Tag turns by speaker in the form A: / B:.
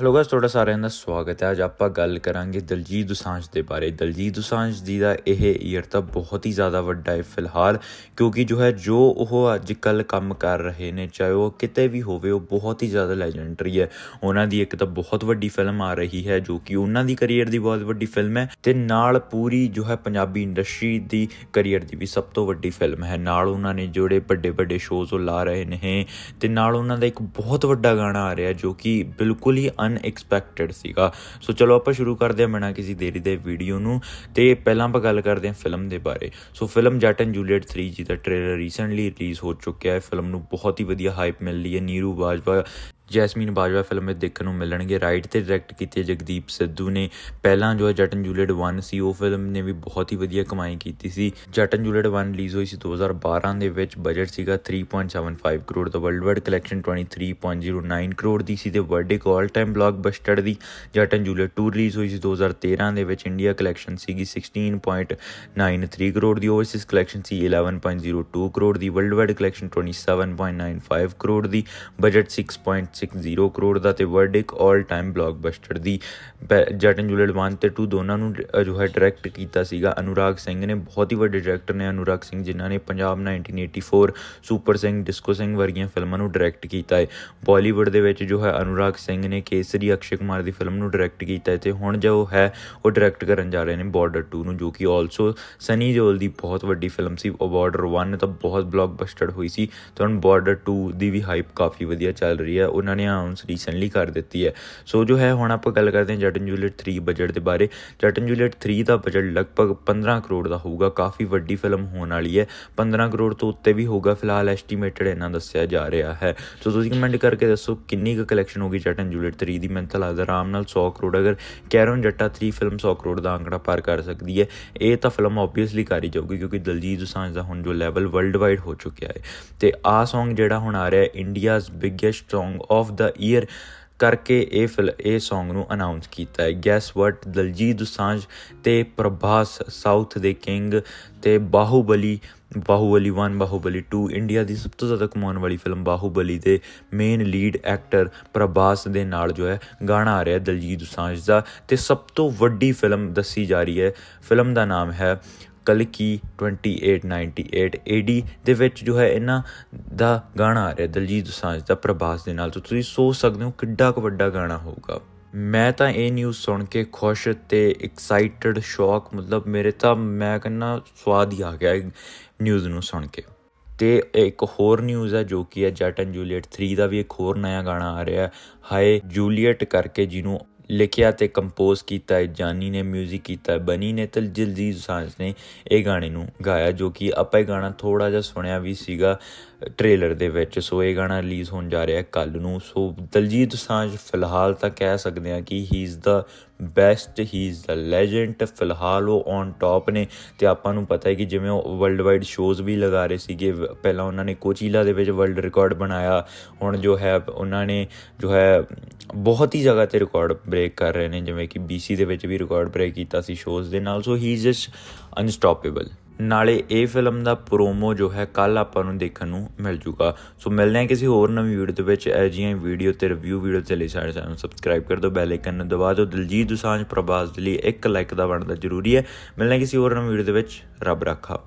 A: Hello guys ਤੁਹਾਡਾ ਸਾਰਿਆਂ ਦਾ ਸਵਾਗਤ ਹੈ ਅੱਜ ਆਪਾਂ ਗੱਲ ਕਰਾਂਗੇ ਦਲਜੀਤ ਦੁਸਾਂਝ ਦੇ ਬਾਰੇ ਦਲਜੀਤ ਦੁਸਾਂਝ ਜੀ ਦਾ ਇਹ ਈਅਰ ਤਾਂ ਬਹੁਤ ਹੀ ਜ਼ਿਆਦਾ ਵੱਡਾ ਹੈ ਫਿਲਹਾਲ ਕਿਉਂਕਿ ਜੋ ਹੈ ਜੋ ਉਹ ਅੱਜ ਕੱਲ ਕੰਮ ਕਰ ਰਹੇ ਨੇ ਚਾਹੇ ਉਹ ਕਿਤੇ ਵੀ ਹੋਵੇ ਉਹ ਬਹੁਤ ਹੀ ਜ਼ਿਆਦਾ ਲੈਜੈਂਡਰੀ ਹੈ ਉਹਨਾਂ ਦੀ ਇੱਕ ਤਾਂ ਬਹੁਤ ਵੱਡੀ ਫਿਲਮ ਆ ਰਹੀ ਹੈ ਜੋ ਕਿ ਉਹਨਾਂ ਦੀ ਕੈਰੀਅਰ ਦੀ ਬਹੁਤ ਵੱਡੀ ਫਿਲਮ ਹੈ ਤੇ ਨਾਲ ਪੂਰੀ ਜੋ ਹੈ ਪੰਜਾਬੀ ਇੰਡਸਟਰੀ ਦੀ ਕੈਰੀਅਰ ਦੀ ਵੀ ਸਭ ਤੋਂ ਵੱਡੀ ਫਿਲਮ ਹੈ ਨਾਲ ਉਹਨਾਂ ਨੇ ਜਿਹੜੇ ਵੱਡੇ ਵੱਡੇ ਸ਼ੋਜ਼ ਉਹ ਲਾ ਰਹੇ ਨੇ ਤੇ ਨਾਲ ਉਹਨਾਂ ਦਾ ਇੱਕ ਬਹੁਤ ਵੱਡਾ ਗਾਣਾ ਆ ਰਿਹਾ ਜੋ ਕਿ ਬਿਲਕੁਲ ਹੀ ਅਨਐਕਸਪੈਕਟਡ ਸੀਗਾ ਸੋ ਚਲੋ ਆਪਾਂ ਸ਼ੁਰੂ ਕਰਦੇ ਹਾਂ ਬਿਨਾਂ ਕਿਸੇ ਦੇਰੀ ਦੇ ਵੀਡੀਓ ਨੂੰ ਤੇ ਪਹਿਲਾਂ ਆਪਾਂ ਗੱਲ ਕਰਦੇ ਹਾਂ ਫਿਲਮ ਦੇ ਬਾਰੇ so film Jatt and Juliet 3 ji the trailer recently release ਹੋ ਚੁੱਕਿਆ ਹੈ ਫਿਲਮ ਨੂੰ ਬਹੁਤ ਹੀ ਵਧੀਆ ਹਾਈਪ ਮਿਲ ਰਹੀ ਹੈ ਨੀਰੂ ਬਾਜਵਾ ਜੈਸਮੀਨ ਬਾਜਵਾ ਫਿਲਮ ਵਿੱਚ ਦੇਖਣ ਨੂੰ ਮਿਲਣਗੇ ਰਾਈਟ ਤੇ ਡਾਇਰੈਕਟ ਕੀਤੇ ਜਗਦੀਪ ਸਿੱਧੂ ਨੇ ਪਹਿਲਾਂ ਜੋ ਜਟਨ ਜੂਲੀਅਟ 1 ਸੀ ਉਹ ਫਿਲਮ ਨੇ ਵੀ ਬਹੁਤ ਹੀ ਵਧੀਆ ਕਮਾਈ ਕੀਤੀ ਸੀ ਜਟਨ ਜੂਲੀਅਟ 1 ਰਿਲੀਜ਼ ਹੋਈ ਸੀ 2012 ਦੇ ਵਿੱਚ ਬਜਟ ਸੀਗਾ 3.75 ਕਰੋੜ ਦਾ ਵਰਲਡ ਵਾਈਡ ਕਲੈਕਸ਼ਨ 23.09 ਕਰੋੜ ਦੀ ਸੀ ਤੇ ਵਰਲਡ ਇੱਕ 올 ਟਾਈਮ ਬਲੌਕਬਸਟਰ ਦੀ ਜਟਨ ਜੂਲੀਅਟ 2 ਰਿਲੀਜ਼ ਹੋਈ ਸੀ 2013 ਦੇ ਵਿੱਚ ਇੰਡੀਆ ਕਲੈਕਸ਼ਨ ਸੀਗੀ 16.93 ਕਰੋੜ ਦੀ ਓਵਰਸੀਜ਼ ਕਲੈਕਸ਼ਨ ਸੀ 11.02 ਕਰੋੜ ਦੀ ਵਰਲਡ ਵਾਈਡ ਕਲੈਕਸ਼ਨ 27.95 ਕਰੋੜ ਦੀ ਬਜਟ 6. 1.60 ਕਰੋੜ ਦਾ ਤੇ ਵਰਡਿਕ 올 ਟਾਈਮ ਬਲੌਕਬਸਟਰ ਦੀ ਜਟਨ ਜੁਲੇਡ 1 ਤੇ 2 ਦੋਨਾਂ ਨੂੰ ਜੋ ਹੈ ਡਾਇਰੈਕਟ ਕੀਤਾ ਸੀਗਾ ਅਨੁਰਾਗ ਸਿੰਘ ਨੇ ਬਹੁਤ ਹੀ ਵੱਡੇ ਡਾਇਰੈਕਟਰ ਨੇ ਅਨੁਰਾਗ ਸਿੰਘ ਜਿਨ੍ਹਾਂ ਨੇ ਪੰਜਾਬ 1984 ਸੁਪਰ ਸਿੰਘ ਡਿਸਕੋ ਸਿੰਘ ਵਰਗੀਆਂ ਫਿਲਮਾਂ ਨੂੰ ਡਾਇਰੈਕਟ ਕੀਤਾ ਹੈ ਬਾਲੀਵੁੱਡ ਦੇ ਵਿੱਚ ਜੋ ਹੈ ਅਨੁਰਾਗ ਸਿੰਘ ਨੇ ਕੇਸਰੀ ਅਕਸ਼ੇ ਕੁਮਾਰ ਦੀ ਫਿਲਮ ਨੂੰ ਡਾਇਰੈਕਟ ਕੀਤਾ ਹੈ ਤੇ ਹੁਣ ਜੋ ਹੈ ਉਹ ਡਾਇਰੈਕਟ ਕਰਨ ਜਾ ਰਹੇ ਨੇ ਬਾਰਡਰ 2 ਨੂੰ ਜੋ ਕਿ ਆਲਸੋ ਸਨੀ ਦਿਓਲ ਦੀ ਬਹੁਤ ਵੱਡੀ ਫਿਲਮ ਸੀ ਬਾਰਡਰ 1 ਤਾਂ ਬਹੁਤ ਬਲੌਕਬਸਟਰ ਹੋਈ ਸੀ ਤਾਂ ਹੁਣ ਬਾਰਡਰ 2 ਦੀ ਵੀ ਹਾਈਪ ਕਾਫੀ ਵਧੀਆ ਚੱਲ ਰਹੀ ਹੈ ਉਹ ਉਹਨਾਂ ਨੇ ਅਨਾਉਂਸ ਰੀਸੈਂਟਲੀ ਕਰ ਦਿੱਤੀ ਹੈ ਸੋ ਜੋ ਹੈ ਹੁਣ ਆਪਾਂ ਗੱਲ ਕਰਦੇ ਹਾਂ ਜਟਨ ਜੂਲੀਅਟ 3 ਬਜਟ ਦੇ ਬਾਰੇ ਜਟਨ ਜੂਲੀਅਟ 3 ਦਾ ਬਜਟ ਲਗਭਗ 15 ਕਰੋੜ ਦਾ ਹੋਊਗਾ ਕਾਫੀ ਵੱਡੀ ਫਿਲਮ ਹੋਣ ਵਾਲੀ ਹੈ 15 ਕਰੋੜ ਤੋਂ ਉੱਤੇ ਵੀ ਹੋਊਗਾ ਫਿਲਹਾਲ ਐਸਟੀਮੇਟਡ ਇਹਨਾਂ ਦੱਸਿਆ ਜਾ ਰਿਹਾ ਹੈ ਸੋ ਤੁਸੀਂ ਕਮੈਂਟ ਕਰਕੇ ਦੱਸੋ ਕਿੰਨੀ ਕੁ ਕਲੈਕਸ਼ਨ ਹੋਗੀ ਜਟਨ ਜੂਲੀਅਟ 3 ਦੀ ਮੈਨੂੰ ਤਾਂ ਲੱਗਦਾ ਆਰਾਮ ਨਾਲ 100 ਕਰੋੜ ਅਗਰ ਕੈਰਨ ਜੱਟਾ 3 ਫਿਲਮ 100 ਕਰੋੜ ਦਾ ਅੰਕੜਾ ਪਾਰ ਕਰ ਸਕਦੀ ਹੈ ਇਹ ਤਾਂ ਫਿਲਮ ਆਬਵੀਅਸਲੀ ਕਰੀ ਜਾਊਗੀ ਕਿਉਂਕਿ ਦਲਜੀਤ ਦੁਸਾਂਝ ਦਾ ਹੁਣ ਜੋ ਲੈਵਲ ਵਰਲਡ ਵਾਈਡ ਹੋ ਚੁੱਕਿਆ ਹੈ ਤੇ ਆ Song ਜਿਹੜਾ ਹੁਣ ਆ ਰਿਹਾ India's biggest song of the year ਕਰਕੇ ਇਹ ਫਿਲ ਇਹ Song ਨੂੰ ਅਨਾਉਂਸ ਕੀਤਾ ਹੈ ਗੈਸ ਵਾਟ ਦਲਜੀਤ ਦੁਸਾਂਝ ਤੇ ਪ੍ਰਭਾਸ ਸਾਊਥ ਦੇ ਕਿੰਗ ਤੇ ਬਾਹੂਬਲੀ ਬਾਹੂਬਲੀ 1 ਬਾਹੂਬਲੀ 2 ਇੰਡੀਆ ਦੀ ਸਭ ਤੋਂ ਜ਼ਿਆਦਾ ਕਮਾਉਣ ਵਾਲੀ ਫਿਲਮ ਬਾਹੂਬਲੀ ਦੇ ਮੇਨ ਲੀਡ ਐਕਟਰ ਪ੍ਰਭਾਸ ਦੇ ਨਾਲ ਜੋ ਹੈ ਗਾਣਾ ਆ ਰਿਹਾ ਦਲਜੀਤ ਦੁਸਾਂਝ ਦਾ ਤੇ ਸਭ ਤੋਂ ਵੱਡੀ ਫਿਲਮ ਦੱਸੀ ਜਾ ਰਹੀ ਹੈ ਫਿਲਮ ਦਾ ਨਾਮ ਹੈ ਕਲਕੀ 2898 AD ਦੇ ਵਿੱਚ ਜੋ ਹੈ ਇਹਨਾਂ ਦਾ ਗਾਣਾ ਆ ਰਿਹਾ ਦਲਜੀਤ ਦੋਸਾਂਝ ਦਾ ਪ੍ਰਭਾਸ ਦੇ ਨਾਲ ਤੁਸੀਂ ਸੋਚ ਸਕਦੇ ਹੋ ਕਿੱਡਾ ਕੁ ਵੱਡਾ ਗਾਣਾ ਹੋਊਗਾ ਮੈਂ ਤਾਂ ਇਹ ਨਿਊਜ਼ ਸੁਣ ਕੇ ਖੁਸ਼ ਤੇ ਐਕਸਾਈਟਡ ਸ਼ੌਕ ਮਤਲਬ ਮੇਰੇ ਤਾਂ ਮੈਂ ਕਹਿੰਨਾ ਸਵਾਦ ਹੀ ਆ ਗਿਆ ਨਿਊਜ਼ ਨੂੰ ਸੁਣ ਕੇ ਤੇ ਇੱਕ ਹੋਰ ਨਿਊਜ਼ ਹੈ ਜੋ ਕਿ ਹੈ ਜੱਟ ਐਂਡ ਜੂਲੀਅਟ 3 ਦਾ ਵੀ ਇੱਕ ਹੋਰ ਨਵਾਂ ਗਾਣਾ ਆ ਰਿਹਾ ਹੈ ਹਾਏ ਜੂਲੀਅਟ ਕਰਕੇ ਜਿਹਨੂੰ ਲਿਖਿਆ ਤੇ ਕੰਪੋਜ਼ ਕੀਤਾ ਹੈ ਜਾਨੀ ਨੇ 뮤직 ਕੀਤਾ ਹੈ ਬਨੀ ਨੇ ਤੇ ਜਲਦੀ ਸਾਂਝ ਨੇ ਇਹ ਗਾਣੇ ਨੂੰ ਗਾਇਆ ਜੋ ਕਿ ਆਪਾਂ ਇਹ ਗਾਣਾ ਥੋੜਾ ਜਿਹਾ ਸੁਣਿਆ ਵੀ ਸੀਗਾ ਟ੍ਰੇਲਰ ਦੇ ਵਿੱਚ ਸੋ ਇਹ ਗਾਣਾ ਰਿਲੀਜ਼ ਹੋਣ ਜਾ ਰਿਹਾ ਕੱਲ ਨੂੰ ਸੋ ਦਲਜੀਤ ਸਾਂਝ ਫਿਲਹਾਲ ਤਾਂ ਕਹਿ ਸਕਦੇ ਆ ਕਿ he is the best he is the legend ਫਿਲਹਾਲ ਉਹ ਔਨ ਟਾਪ ਨੇ ਤੇ ਆਪਾਂ ਨੂੰ ਪਤਾ ਹੈ ਕਿ ਜਿਵੇਂ ਉਹ ਵਰਲਡ ਵਾਈਡ ਸ਼ੋਜ਼ ਵੀ ਲਗਾ ਰਹੇ ਸੀਗੇ ਪਹਿਲਾਂ ਉਹਨਾਂ ਨੇ ਕੋਚੀਲਾ ਦੇ ਵਿੱਚ ਵਰਲਡ ਰਿਕਾਰਡ ਬਣਾਇਆ ਹੁਣ ਜੋ ਹੈ ਉਹਨਾਂ ਨੇ ਜੋ ਹੈ ਬਹੁਤ ਹੀ ਜਗ੍ਹਾ ਤੇ ਰਿਕਾਰਡ ਬ੍ਰੇਕ ਕਰ ਰਹੇ ਨੇ ਜਿਵੇਂ ਕਿ BC ਦੇ ਵਿੱਚ ਵੀ ਰਿਕਾਰਡ ਬ੍ਰੇਕ ਕੀਤਾ ਸੀ ਸ਼ੋਜ਼ ਦੇ ਨਾਲ ਸੋ ਹੀ ਇਜ਼ ਜਸਟ ਅਨਸਟਾਪੇਬਲ ਨਾਲੇ ਇਹ ਫਿਲਮ ਦਾ ਪ੍ਰੋਮੋ ਜੋ ਹੈ ਕੱਲ ਆਪਾਂ ਨੂੰ ਦੇਖਣ ਨੂੰ ਮਿਲ ਜੂਗਾ ਸੋ ਮਿਲਦੇ ਹਾਂ ਕਿਸੇ ਹੋਰ ਨਵੀਂ ਵੀਡੀਓ ਦੇ ਵਿੱਚ ਐ ਜੀਆਂ ਵੀਡੀਓ ਤੇ ਰਿਵਿਊ ਵੀਡੀਓ ਤੇ ਲਈ ਸਾਡੇ ਚੈਨਲ ਸਬਸਕ੍ਰਾਈਬ ਕਰ ਦਿਓ ਬੈਲ ਆਈਕਨ ਨੂੰ ਦਬਾ ਦਿਓ ਦਿਲਜੀਤ ਦੁਸਾਂਝ ਪ੍ਰਭਾਸ ਦੇ ਲਈ ਇੱਕ ਲਾਈਕ ਦਾ ਬਣਦਾ ਜ਼ਰੂਰੀ ਹੈ ਮਿਲਦੇ ਹਾਂ ਕਿਸੇ ਹੋਰ ਨਵੀਂ ਵੀਡੀਓ ਦੇ ਵਿੱਚ ਰੱਬ ਰੱਖਾ